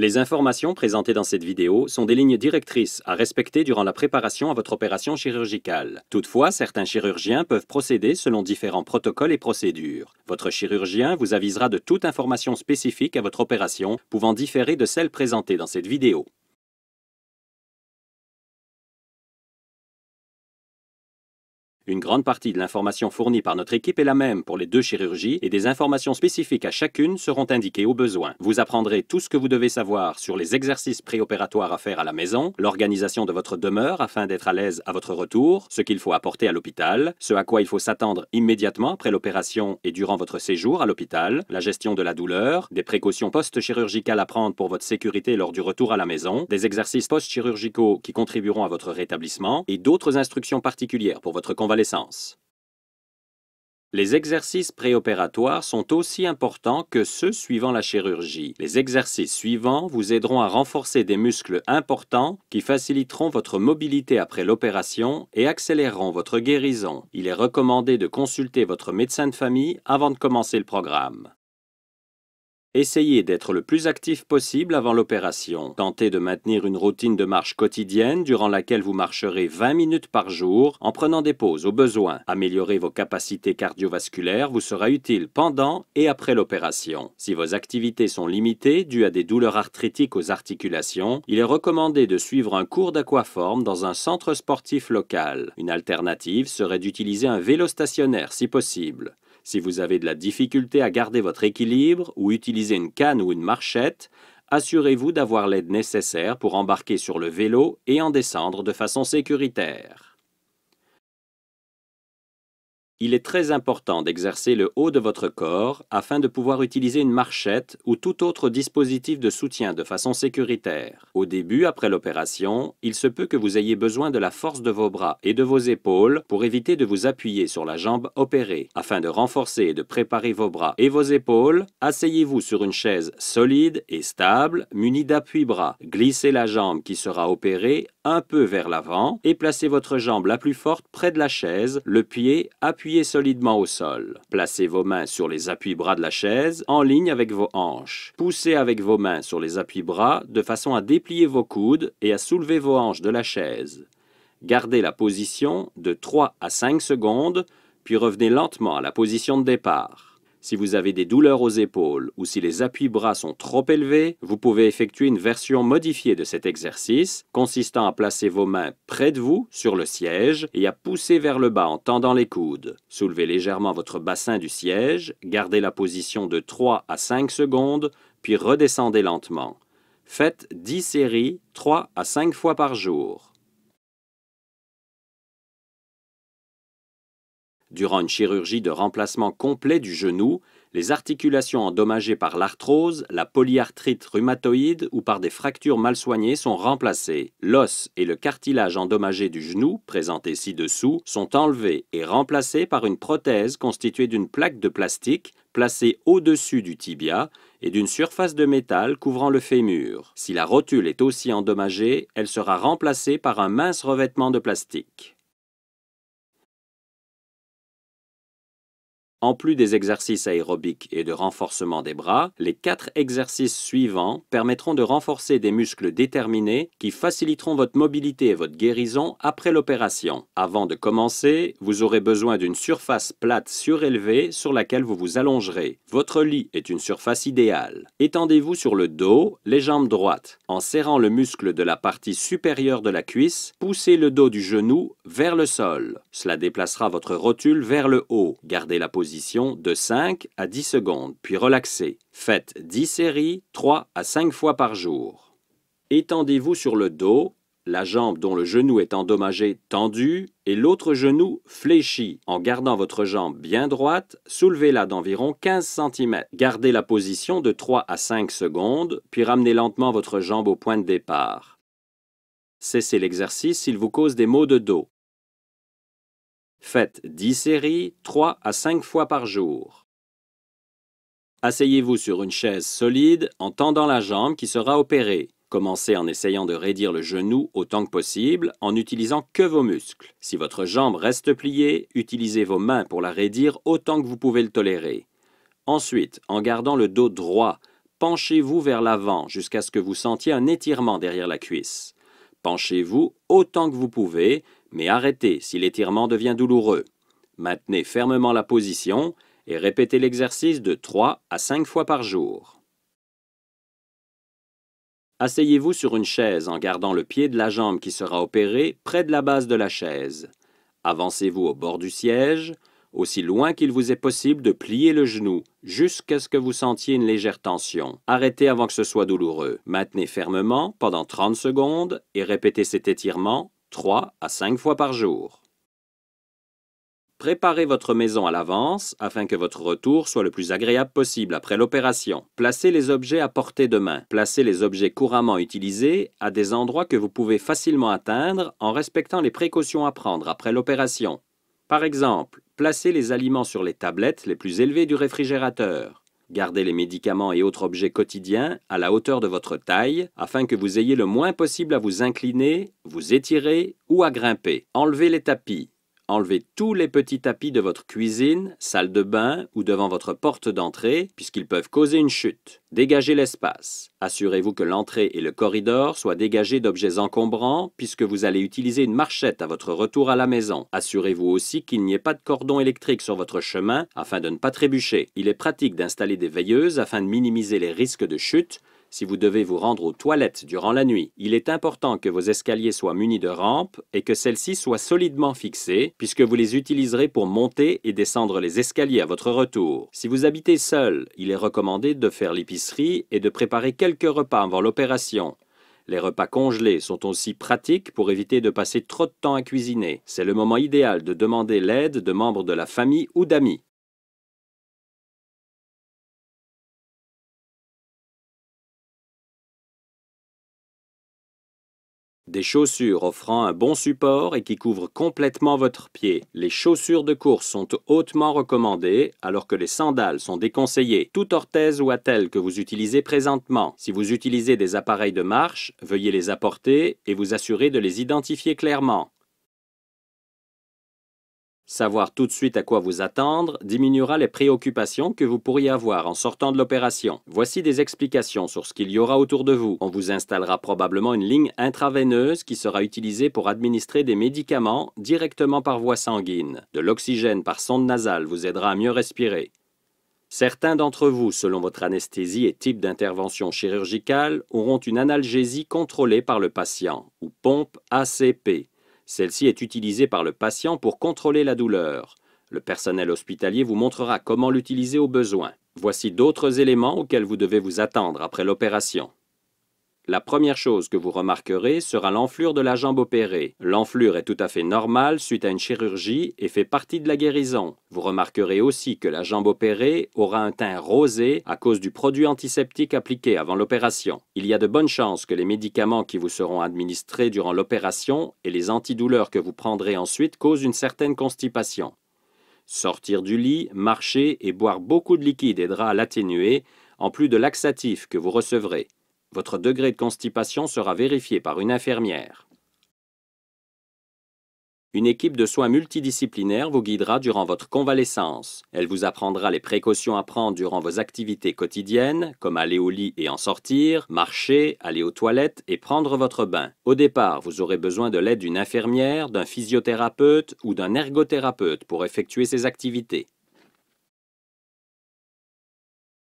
Les informations présentées dans cette vidéo sont des lignes directrices à respecter durant la préparation à votre opération chirurgicale. Toutefois, certains chirurgiens peuvent procéder selon différents protocoles et procédures. Votre chirurgien vous avisera de toute information spécifique à votre opération pouvant différer de celle présentée dans cette vidéo. Une grande partie de l'information fournie par notre équipe est la même pour les deux chirurgies et des informations spécifiques à chacune seront indiquées au besoin. Vous apprendrez tout ce que vous devez savoir sur les exercices préopératoires à faire à la maison, l'organisation de votre demeure afin d'être à l'aise à votre retour, ce qu'il faut apporter à l'hôpital, ce à quoi il faut s'attendre immédiatement après l'opération et durant votre séjour à l'hôpital, la gestion de la douleur, des précautions post-chirurgicales à prendre pour votre sécurité lors du retour à la maison, des exercices post-chirurgicaux qui contribueront à votre rétablissement et d'autres instructions particulières pour votre convalescence les exercices préopératoires sont aussi importants que ceux suivant la chirurgie. Les exercices suivants vous aideront à renforcer des muscles importants qui faciliteront votre mobilité après l'opération et accéléreront votre guérison. Il est recommandé de consulter votre médecin de famille avant de commencer le programme. Essayez d'être le plus actif possible avant l'opération. Tentez de maintenir une routine de marche quotidienne durant laquelle vous marcherez 20 minutes par jour en prenant des pauses au besoin. Améliorer vos capacités cardiovasculaires vous sera utile pendant et après l'opération. Si vos activités sont limitées dues à des douleurs arthritiques aux articulations, il est recommandé de suivre un cours d'aquaforme dans un centre sportif local. Une alternative serait d'utiliser un vélo stationnaire si possible. Si vous avez de la difficulté à garder votre équilibre ou utiliser une canne ou une marchette, assurez-vous d'avoir l'aide nécessaire pour embarquer sur le vélo et en descendre de façon sécuritaire. Il est très important d'exercer le haut de votre corps afin de pouvoir utiliser une marchette ou tout autre dispositif de soutien de façon sécuritaire. Au début, après l'opération, il se peut que vous ayez besoin de la force de vos bras et de vos épaules pour éviter de vous appuyer sur la jambe opérée. Afin de renforcer et de préparer vos bras et vos épaules, asseyez-vous sur une chaise solide et stable, munie d'appui-bras. Glissez la jambe qui sera opérée un peu vers l'avant et placez votre jambe la plus forte près de la chaise, le pied appuyé solidement au sol. Placez vos mains sur les appuis-bras de la chaise en ligne avec vos hanches. Poussez avec vos mains sur les appuis-bras de façon à déplier vos coudes et à soulever vos hanches de la chaise. Gardez la position de 3 à 5 secondes, puis revenez lentement à la position de départ. Si vous avez des douleurs aux épaules ou si les appuis-bras sont trop élevés, vous pouvez effectuer une version modifiée de cet exercice, consistant à placer vos mains près de vous, sur le siège, et à pousser vers le bas en tendant les coudes. Soulevez légèrement votre bassin du siège, gardez la position de 3 à 5 secondes, puis redescendez lentement. Faites 10 séries, 3 à 5 fois par jour. Durant une chirurgie de remplacement complet du genou, les articulations endommagées par l'arthrose, la polyarthrite rhumatoïde ou par des fractures mal soignées sont remplacées. L'os et le cartilage endommagé du genou, présentés ci-dessous, sont enlevés et remplacés par une prothèse constituée d'une plaque de plastique placée au-dessus du tibia et d'une surface de métal couvrant le fémur. Si la rotule est aussi endommagée, elle sera remplacée par un mince revêtement de plastique. En plus des exercices aérobiques et de renforcement des bras, les quatre exercices suivants permettront de renforcer des muscles déterminés qui faciliteront votre mobilité et votre guérison après l'opération. Avant de commencer, vous aurez besoin d'une surface plate surélevée sur laquelle vous vous allongerez. Votre lit est une surface idéale. Étendez-vous sur le dos, les jambes droites. En serrant le muscle de la partie supérieure de la cuisse, poussez le dos du genou vers le sol. Cela déplacera votre rotule vers le haut. Gardez la position de 5 à 10 secondes, puis relaxez. Faites 10 séries 3 à 5 fois par jour. Étendez-vous sur le dos, la jambe dont le genou est endommagé tendue et l'autre genou fléchi. En gardant votre jambe bien droite, soulevez-la d'environ 15 cm. Gardez la position de 3 à 5 secondes, puis ramenez lentement votre jambe au point de départ. Cessez l'exercice s'il vous cause des maux de dos. Faites 10 séries 3 à 5 fois par jour. Asseyez-vous sur une chaise solide en tendant la jambe qui sera opérée. Commencez en essayant de raidir le genou autant que possible en n'utilisant que vos muscles. Si votre jambe reste pliée, utilisez vos mains pour la raidir autant que vous pouvez le tolérer. Ensuite, en gardant le dos droit, penchez-vous vers l'avant jusqu'à ce que vous sentiez un étirement derrière la cuisse. Penchez-vous autant que vous pouvez mais arrêtez si l'étirement devient douloureux. Maintenez fermement la position et répétez l'exercice de 3 à 5 fois par jour. Asseyez-vous sur une chaise en gardant le pied de la jambe qui sera opérée près de la base de la chaise. Avancez-vous au bord du siège, aussi loin qu'il vous est possible de plier le genou, jusqu'à ce que vous sentiez une légère tension. Arrêtez avant que ce soit douloureux. Maintenez fermement pendant 30 secondes et répétez cet étirement 3 à 5 fois par jour. Préparez votre maison à l'avance afin que votre retour soit le plus agréable possible après l'opération. Placez les objets à portée de main. Placez les objets couramment utilisés à des endroits que vous pouvez facilement atteindre en respectant les précautions à prendre après l'opération. Par exemple, placez les aliments sur les tablettes les plus élevées du réfrigérateur. Gardez les médicaments et autres objets quotidiens à la hauteur de votre taille afin que vous ayez le moins possible à vous incliner, vous étirer ou à grimper. Enlevez les tapis, enlevez tous les petits tapis de votre cuisine, salle de bain ou devant votre porte d'entrée puisqu'ils peuvent causer une chute. Dégagez l'espace. Assurez-vous que l'entrée et le corridor soient dégagés d'objets encombrants puisque vous allez utiliser une marchette à votre retour à la maison. Assurez-vous aussi qu'il n'y ait pas de cordon électrique sur votre chemin afin de ne pas trébucher. Il est pratique d'installer des veilleuses afin de minimiser les risques de chute si vous devez vous rendre aux toilettes durant la nuit, il est important que vos escaliers soient munis de rampes et que celles-ci soient solidement fixées, puisque vous les utiliserez pour monter et descendre les escaliers à votre retour. Si vous habitez seul, il est recommandé de faire l'épicerie et de préparer quelques repas avant l'opération. Les repas congelés sont aussi pratiques pour éviter de passer trop de temps à cuisiner. C'est le moment idéal de demander l'aide de membres de la famille ou d'amis. Des chaussures offrant un bon support et qui couvrent complètement votre pied. Les chaussures de course sont hautement recommandées, alors que les sandales sont déconseillées. Toute orthèse ou attelle que vous utilisez présentement. Si vous utilisez des appareils de marche, veuillez les apporter et vous assurer de les identifier clairement. Savoir tout de suite à quoi vous attendre diminuera les préoccupations que vous pourriez avoir en sortant de l'opération. Voici des explications sur ce qu'il y aura autour de vous. On vous installera probablement une ligne intraveineuse qui sera utilisée pour administrer des médicaments directement par voie sanguine. De l'oxygène par sonde nasale vous aidera à mieux respirer. Certains d'entre vous, selon votre anesthésie et type d'intervention chirurgicale, auront une analgésie contrôlée par le patient, ou pompe ACP. Celle-ci est utilisée par le patient pour contrôler la douleur. Le personnel hospitalier vous montrera comment l'utiliser au besoin. Voici d'autres éléments auxquels vous devez vous attendre après l'opération. La première chose que vous remarquerez sera l'enflure de la jambe opérée. L'enflure est tout à fait normale suite à une chirurgie et fait partie de la guérison. Vous remarquerez aussi que la jambe opérée aura un teint rosé à cause du produit antiseptique appliqué avant l'opération. Il y a de bonnes chances que les médicaments qui vous seront administrés durant l'opération et les antidouleurs que vous prendrez ensuite causent une certaine constipation. Sortir du lit, marcher et boire beaucoup de liquide aidera à l'atténuer, en plus de laxatifs que vous recevrez. Votre degré de constipation sera vérifié par une infirmière. Une équipe de soins multidisciplinaires vous guidera durant votre convalescence. Elle vous apprendra les précautions à prendre durant vos activités quotidiennes, comme aller au lit et en sortir, marcher, aller aux toilettes et prendre votre bain. Au départ, vous aurez besoin de l'aide d'une infirmière, d'un physiothérapeute ou d'un ergothérapeute pour effectuer ces activités.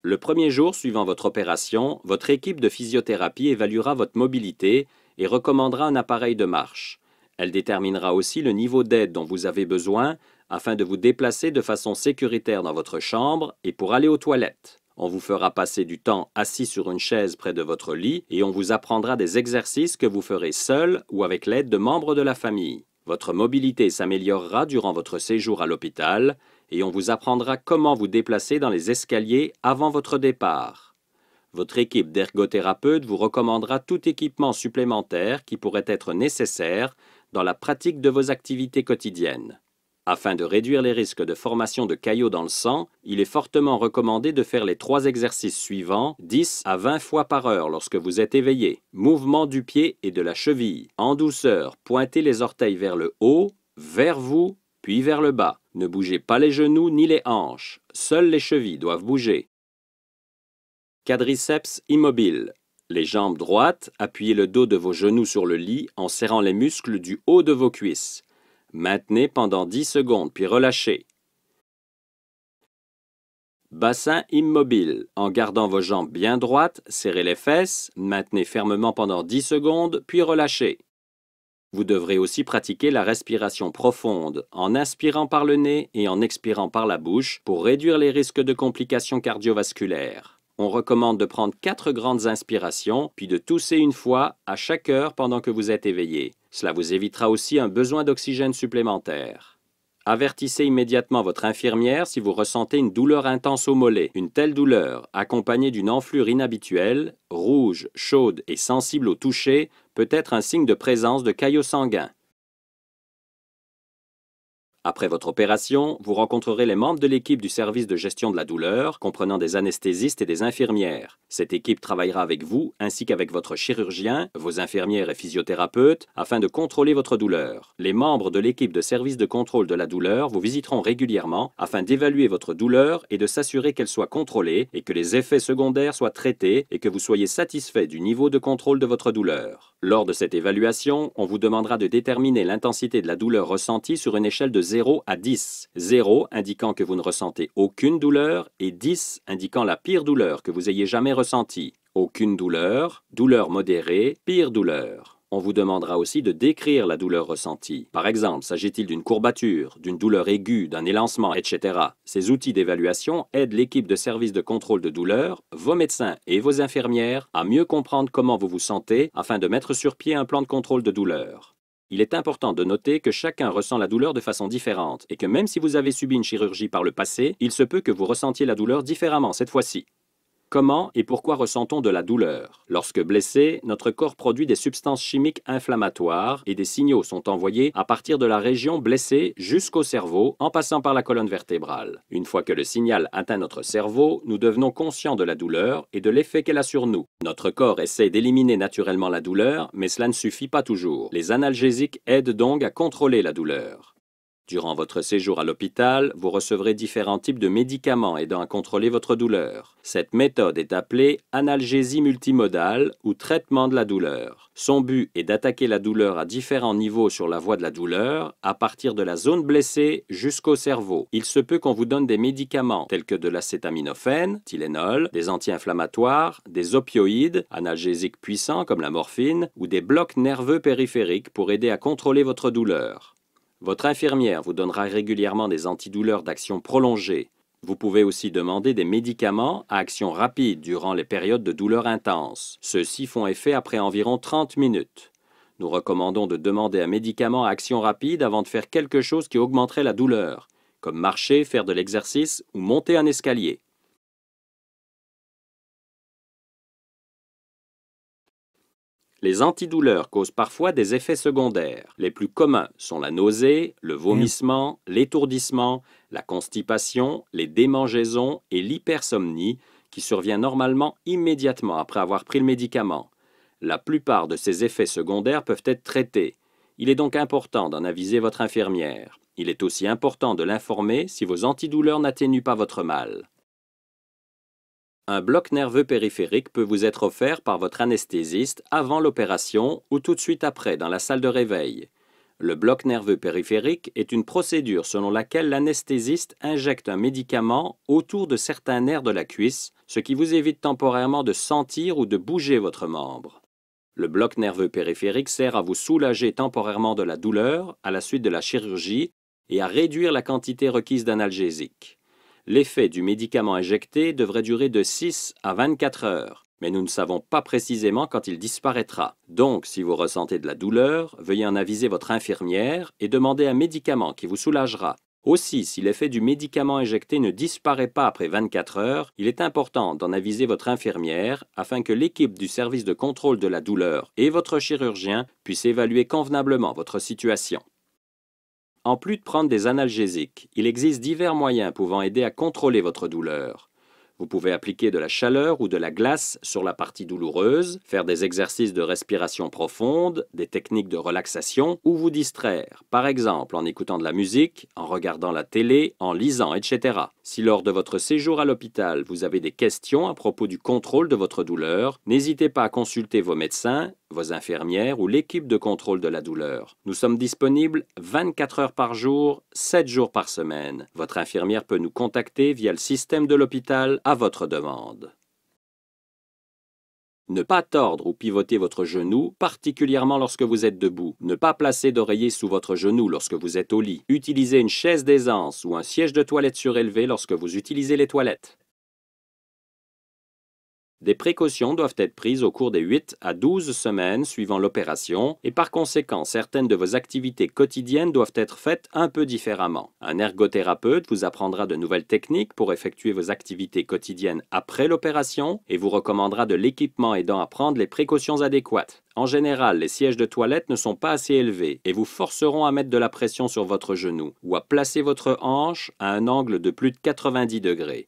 Le premier jour suivant votre opération, votre équipe de physiothérapie évaluera votre mobilité et recommandera un appareil de marche. Elle déterminera aussi le niveau d'aide dont vous avez besoin afin de vous déplacer de façon sécuritaire dans votre chambre et pour aller aux toilettes. On vous fera passer du temps assis sur une chaise près de votre lit et on vous apprendra des exercices que vous ferez seul ou avec l'aide de membres de la famille. Votre mobilité s'améliorera durant votre séjour à l'hôpital et on vous apprendra comment vous déplacer dans les escaliers avant votre départ. Votre équipe d'ergothérapeutes vous recommandera tout équipement supplémentaire qui pourrait être nécessaire dans la pratique de vos activités quotidiennes. Afin de réduire les risques de formation de caillots dans le sang, il est fortement recommandé de faire les trois exercices suivants 10 à 20 fois par heure lorsque vous êtes éveillé. Mouvement du pied et de la cheville. En douceur, pointez les orteils vers le haut, vers vous puis vers le bas. Ne bougez pas les genoux ni les hanches. Seules les chevilles doivent bouger. Quadriceps immobile. Les jambes droites, appuyez le dos de vos genoux sur le lit en serrant les muscles du haut de vos cuisses. Maintenez pendant 10 secondes puis relâchez. Bassin immobile. En gardant vos jambes bien droites, serrez les fesses, maintenez fermement pendant 10 secondes puis relâchez. Vous devrez aussi pratiquer la respiration profonde en inspirant par le nez et en expirant par la bouche pour réduire les risques de complications cardiovasculaires. On recommande de prendre 4 grandes inspirations, puis de tousser une fois à chaque heure pendant que vous êtes éveillé. Cela vous évitera aussi un besoin d'oxygène supplémentaire. Avertissez immédiatement votre infirmière si vous ressentez une douleur intense au mollet. Une telle douleur, accompagnée d'une enflure inhabituelle, rouge, chaude et sensible au toucher, peut être un signe de présence de caillots sanguins. Après votre opération, vous rencontrerez les membres de l'équipe du service de gestion de la douleur, comprenant des anesthésistes et des infirmières. Cette équipe travaillera avec vous ainsi qu'avec votre chirurgien, vos infirmières et physiothérapeutes afin de contrôler votre douleur. Les membres de l'équipe de service de contrôle de la douleur vous visiteront régulièrement afin d'évaluer votre douleur et de s'assurer qu'elle soit contrôlée et que les effets secondaires soient traités et que vous soyez satisfait du niveau de contrôle de votre douleur. Lors de cette évaluation, on vous demandera de déterminer l'intensité de la douleur ressentie sur une échelle de 0 à 10. 0 indiquant que vous ne ressentez aucune douleur et 10 indiquant la pire douleur que vous ayez jamais ressentie. Aucune douleur, douleur modérée, pire douleur. On vous demandera aussi de décrire la douleur ressentie. Par exemple, s'agit-il d'une courbature, d'une douleur aiguë, d'un élancement, etc. Ces outils d'évaluation aident l'équipe de services de contrôle de douleur, vos médecins et vos infirmières à mieux comprendre comment vous vous sentez afin de mettre sur pied un plan de contrôle de douleur. Il est important de noter que chacun ressent la douleur de façon différente et que même si vous avez subi une chirurgie par le passé, il se peut que vous ressentiez la douleur différemment cette fois-ci. Comment et pourquoi ressentons de la douleur Lorsque blessé, notre corps produit des substances chimiques inflammatoires et des signaux sont envoyés à partir de la région blessée jusqu'au cerveau en passant par la colonne vertébrale. Une fois que le signal atteint notre cerveau, nous devenons conscients de la douleur et de l'effet qu'elle a sur nous. Notre corps essaie d'éliminer naturellement la douleur, mais cela ne suffit pas toujours. Les analgésiques aident donc à contrôler la douleur. Durant votre séjour à l'hôpital, vous recevrez différents types de médicaments aidant à contrôler votre douleur. Cette méthode est appelée analgésie multimodale ou traitement de la douleur. Son but est d'attaquer la douleur à différents niveaux sur la voie de la douleur, à partir de la zone blessée jusqu'au cerveau. Il se peut qu'on vous donne des médicaments tels que de l'acétaminophène, Tylenol, des anti-inflammatoires, des opioïdes, analgésiques puissants comme la morphine, ou des blocs nerveux périphériques pour aider à contrôler votre douleur. Votre infirmière vous donnera régulièrement des antidouleurs d'action prolongée. Vous pouvez aussi demander des médicaments à action rapide durant les périodes de douleur intense. Ceux-ci font effet après environ 30 minutes. Nous recommandons de demander un médicament à action rapide avant de faire quelque chose qui augmenterait la douleur, comme marcher, faire de l'exercice ou monter un escalier. Les antidouleurs causent parfois des effets secondaires. Les plus communs sont la nausée, le mm. vomissement, l'étourdissement, la constipation, les démangeaisons et l'hypersomnie, qui survient normalement immédiatement après avoir pris le médicament. La plupart de ces effets secondaires peuvent être traités. Il est donc important d'en aviser votre infirmière. Il est aussi important de l'informer si vos antidouleurs n'atténuent pas votre mal un bloc nerveux périphérique peut vous être offert par votre anesthésiste avant l'opération ou tout de suite après dans la salle de réveil. Le bloc nerveux périphérique est une procédure selon laquelle l'anesthésiste injecte un médicament autour de certains nerfs de la cuisse, ce qui vous évite temporairement de sentir ou de bouger votre membre. Le bloc nerveux périphérique sert à vous soulager temporairement de la douleur à la suite de la chirurgie et à réduire la quantité requise d'analgésique. L'effet du médicament injecté devrait durer de 6 à 24 heures, mais nous ne savons pas précisément quand il disparaîtra. Donc, si vous ressentez de la douleur, veuillez en aviser votre infirmière et demander un médicament qui vous soulagera. Aussi, si l'effet du médicament injecté ne disparaît pas après 24 heures, il est important d'en aviser votre infirmière afin que l'équipe du service de contrôle de la douleur et votre chirurgien puissent évaluer convenablement votre situation. En plus de prendre des analgésiques, il existe divers moyens pouvant aider à contrôler votre douleur. Vous pouvez appliquer de la chaleur ou de la glace sur la partie douloureuse, faire des exercices de respiration profonde, des techniques de relaxation ou vous distraire, par exemple en écoutant de la musique, en regardant la télé, en lisant, etc. Si lors de votre séjour à l'hôpital, vous avez des questions à propos du contrôle de votre douleur, n'hésitez pas à consulter vos médecins, vos infirmières ou l'équipe de contrôle de la douleur. Nous sommes disponibles 24 heures par jour, 7 jours par semaine. Votre infirmière peut nous contacter via le système de l'hôpital votre demande. Ne pas tordre ou pivoter votre genou, particulièrement lorsque vous êtes debout. Ne pas placer d'oreiller sous votre genou lorsque vous êtes au lit. Utilisez une chaise d'aisance ou un siège de toilette surélevé lorsque vous utilisez les toilettes. Des précautions doivent être prises au cours des 8 à 12 semaines suivant l'opération et par conséquent, certaines de vos activités quotidiennes doivent être faites un peu différemment. Un ergothérapeute vous apprendra de nouvelles techniques pour effectuer vos activités quotidiennes après l'opération et vous recommandera de l'équipement aidant à prendre les précautions adéquates. En général, les sièges de toilette ne sont pas assez élevés et vous forceront à mettre de la pression sur votre genou ou à placer votre hanche à un angle de plus de 90 degrés.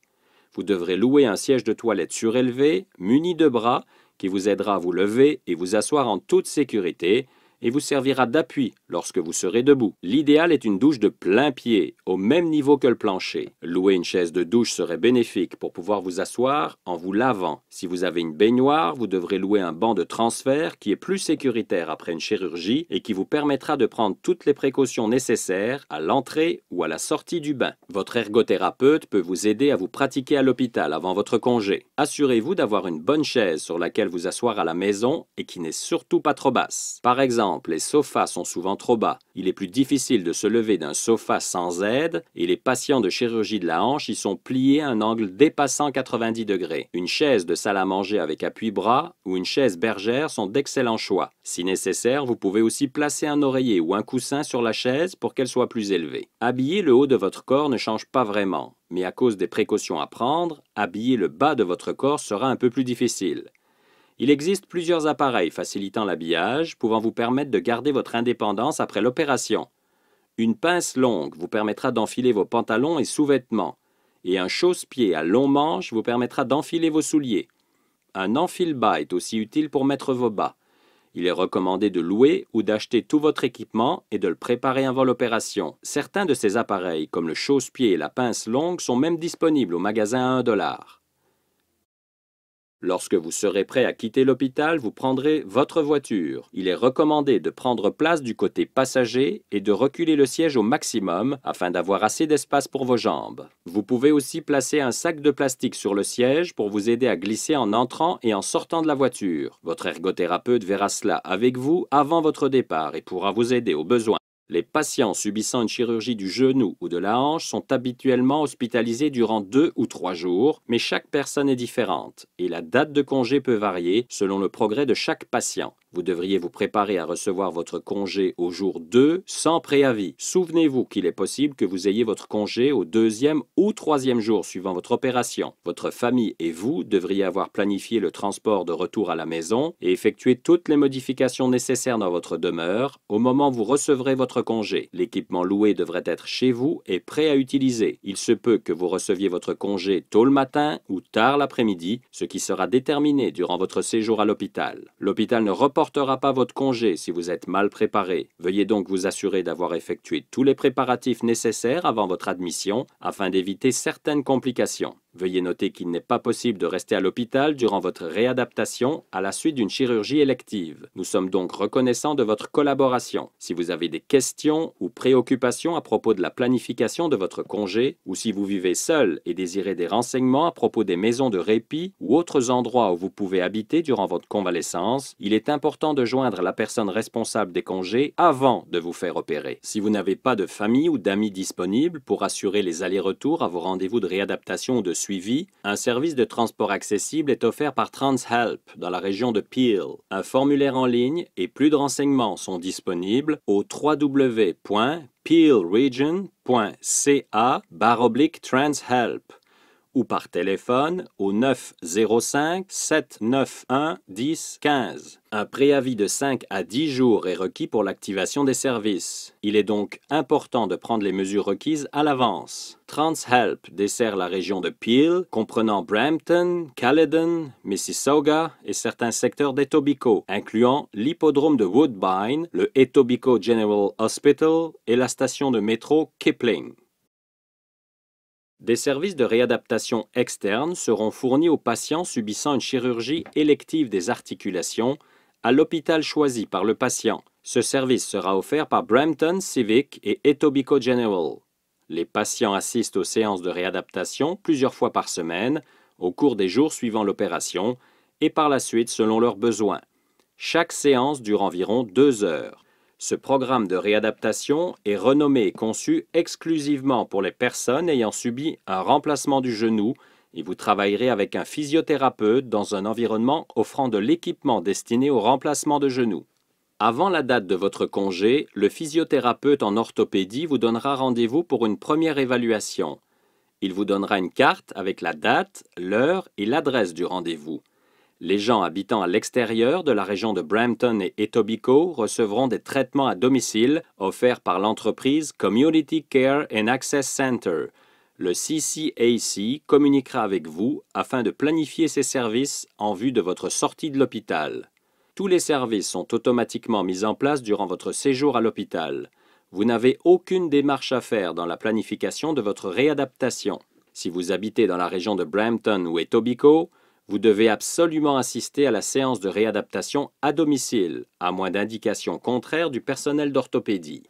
Vous devrez louer un siège de toilette surélevé, muni de bras, qui vous aidera à vous lever et vous asseoir en toute sécurité et vous servira d'appui lorsque vous serez debout. L'idéal est une douche de plein pied, au même niveau que le plancher. Louer une chaise de douche serait bénéfique pour pouvoir vous asseoir en vous lavant. Si vous avez une baignoire, vous devrez louer un banc de transfert qui est plus sécuritaire après une chirurgie et qui vous permettra de prendre toutes les précautions nécessaires à l'entrée ou à la sortie du bain. Votre ergothérapeute peut vous aider à vous pratiquer à l'hôpital avant votre congé. Assurez-vous d'avoir une bonne chaise sur laquelle vous asseoir à la maison et qui n'est surtout pas trop basse. Par exemple, les sofas sont souvent trop bas. Il est plus difficile de se lever d'un sofa sans aide et les patients de chirurgie de la hanche y sont pliés à un angle dépassant 90 degrés. Une chaise de salle à manger avec appui-bras ou une chaise bergère sont d'excellents choix. Si nécessaire, vous pouvez aussi placer un oreiller ou un coussin sur la chaise pour qu'elle soit plus élevée. Habiller le haut de votre corps ne change pas vraiment, mais à cause des précautions à prendre, habiller le bas de votre corps sera un peu plus difficile. Il existe plusieurs appareils facilitant l'habillage, pouvant vous permettre de garder votre indépendance après l'opération. Une pince longue vous permettra d'enfiler vos pantalons et sous-vêtements, et un chausse-pied à long manche vous permettra d'enfiler vos souliers. Un enfile-bas est aussi utile pour mettre vos bas. Il est recommandé de louer ou d'acheter tout votre équipement et de le préparer avant l'opération. Certains de ces appareils, comme le chausse-pied et la pince longue, sont même disponibles au magasin à 1 dollar. Lorsque vous serez prêt à quitter l'hôpital, vous prendrez votre voiture. Il est recommandé de prendre place du côté passager et de reculer le siège au maximum afin d'avoir assez d'espace pour vos jambes. Vous pouvez aussi placer un sac de plastique sur le siège pour vous aider à glisser en entrant et en sortant de la voiture. Votre ergothérapeute verra cela avec vous avant votre départ et pourra vous aider au besoin. Les patients subissant une chirurgie du genou ou de la hanche sont habituellement hospitalisés durant deux ou trois jours, mais chaque personne est différente et la date de congé peut varier selon le progrès de chaque patient. Vous devriez vous préparer à recevoir votre congé au jour 2 sans préavis. Souvenez-vous qu'il est possible que vous ayez votre congé au deuxième ou troisième jour suivant votre opération. Votre famille et vous devriez avoir planifié le transport de retour à la maison et effectuer toutes les modifications nécessaires dans votre demeure au moment où vous recevrez votre congé. L'équipement loué devrait être chez vous et prêt à utiliser. Il se peut que vous receviez votre congé tôt le matin ou tard l'après-midi, ce qui sera déterminé durant votre séjour à l'hôpital. L'hôpital ne reportera pas votre congé si vous êtes mal préparé. Veuillez donc vous assurer d'avoir effectué tous les préparatifs nécessaires avant votre admission afin d'éviter certaines complications. Veuillez noter qu'il n'est pas possible de rester à l'hôpital durant votre réadaptation à la suite d'une chirurgie élective. Nous sommes donc reconnaissants de votre collaboration. Si vous avez des questions ou préoccupations à propos de la planification de votre congé, ou si vous vivez seul et désirez des renseignements à propos des maisons de répit ou autres endroits où vous pouvez habiter durant votre convalescence, il est important de joindre la personne responsable des congés avant de vous faire opérer. Si vous n'avez pas de famille ou d'amis disponibles pour assurer les allers-retours à vos rendez-vous de réadaptation ou de suivi, un service de transport accessible est offert par TransHelp dans la région de Peel. Un formulaire en ligne et plus de renseignements sont disponibles au www.peelregion.ca/transhelp ou par téléphone au 905 791 1015 15. Un préavis de 5 à 10 jours est requis pour l'activation des services. Il est donc important de prendre les mesures requises à l'avance. TransHelp dessert la région de Peel, comprenant Brampton, Caledon, Mississauga et certains secteurs d'Etobicoke, incluant l'hippodrome de Woodbine, le Etobicoke General Hospital et la station de métro Kipling. Des services de réadaptation externe seront fournis aux patients subissant une chirurgie élective des articulations à l'hôpital choisi par le patient. Ce service sera offert par Brampton Civic et Etobicoke General. Les patients assistent aux séances de réadaptation plusieurs fois par semaine, au cours des jours suivant l'opération, et par la suite selon leurs besoins. Chaque séance dure environ deux heures. Ce programme de réadaptation est renommé et conçu exclusivement pour les personnes ayant subi un remplacement du genou et vous travaillerez avec un physiothérapeute dans un environnement offrant de l'équipement destiné au remplacement de genou. Avant la date de votre congé, le physiothérapeute en orthopédie vous donnera rendez-vous pour une première évaluation. Il vous donnera une carte avec la date, l'heure et l'adresse du rendez-vous. Les gens habitant à l'extérieur de la région de Brampton et Etobicoke recevront des traitements à domicile offerts par l'entreprise Community Care and Access Center. Le CCAC communiquera avec vous afin de planifier ces services en vue de votre sortie de l'hôpital. Tous les services sont automatiquement mis en place durant votre séjour à l'hôpital. Vous n'avez aucune démarche à faire dans la planification de votre réadaptation. Si vous habitez dans la région de Brampton ou Etobicoke, vous devez absolument assister à la séance de réadaptation à domicile, à moins d'indications contraires du personnel d'orthopédie.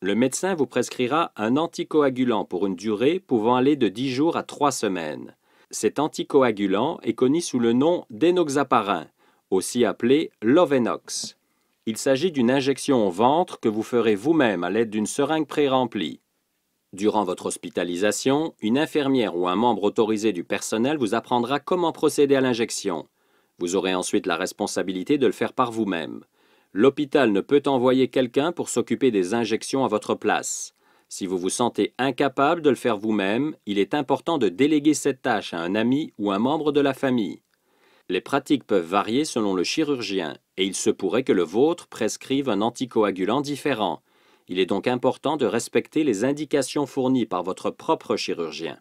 Le médecin vous prescrira un anticoagulant pour une durée pouvant aller de 10 jours à 3 semaines. Cet anticoagulant est connu sous le nom d'énoxaparin, aussi appelé Lovenox. Il s'agit d'une injection au ventre que vous ferez vous-même à l'aide d'une seringue pré-remplie. Durant votre hospitalisation, une infirmière ou un membre autorisé du personnel vous apprendra comment procéder à l'injection. Vous aurez ensuite la responsabilité de le faire par vous-même. L'hôpital ne peut envoyer quelqu'un pour s'occuper des injections à votre place. Si vous vous sentez incapable de le faire vous-même, il est important de déléguer cette tâche à un ami ou un membre de la famille. Les pratiques peuvent varier selon le chirurgien, et il se pourrait que le vôtre prescrive un anticoagulant différent. Il est donc important de respecter les indications fournies par votre propre chirurgien.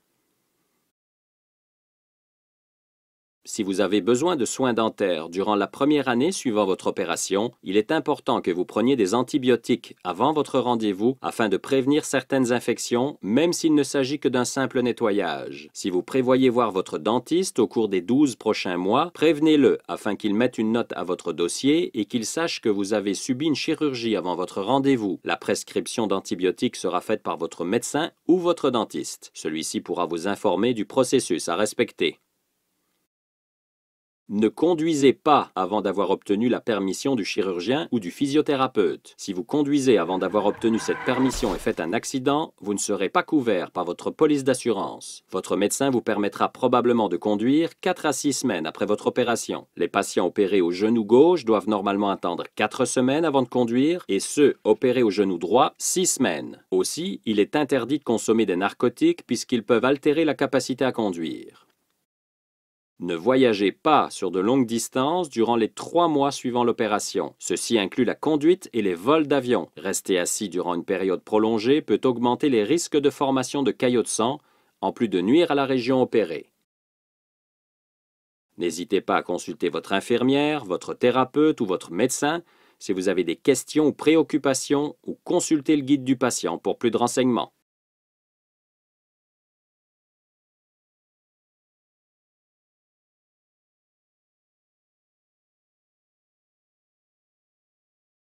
Si vous avez besoin de soins dentaires durant la première année suivant votre opération, il est important que vous preniez des antibiotiques avant votre rendez-vous afin de prévenir certaines infections, même s'il ne s'agit que d'un simple nettoyage. Si vous prévoyez voir votre dentiste au cours des 12 prochains mois, prévenez-le afin qu'il mette une note à votre dossier et qu'il sache que vous avez subi une chirurgie avant votre rendez-vous. La prescription d'antibiotiques sera faite par votre médecin ou votre dentiste. Celui-ci pourra vous informer du processus à respecter. Ne conduisez pas avant d'avoir obtenu la permission du chirurgien ou du physiothérapeute. Si vous conduisez avant d'avoir obtenu cette permission et faites un accident, vous ne serez pas couvert par votre police d'assurance. Votre médecin vous permettra probablement de conduire 4 à 6 semaines après votre opération. Les patients opérés au genou gauche doivent normalement attendre 4 semaines avant de conduire et ceux opérés au genou droit 6 semaines. Aussi, il est interdit de consommer des narcotiques puisqu'ils peuvent altérer la capacité à conduire. Ne voyagez pas sur de longues distances durant les trois mois suivant l'opération. Ceci inclut la conduite et les vols d'avion. Rester assis durant une période prolongée peut augmenter les risques de formation de caillots de sang, en plus de nuire à la région opérée. N'hésitez pas à consulter votre infirmière, votre thérapeute ou votre médecin si vous avez des questions ou préoccupations ou consultez le guide du patient pour plus de renseignements.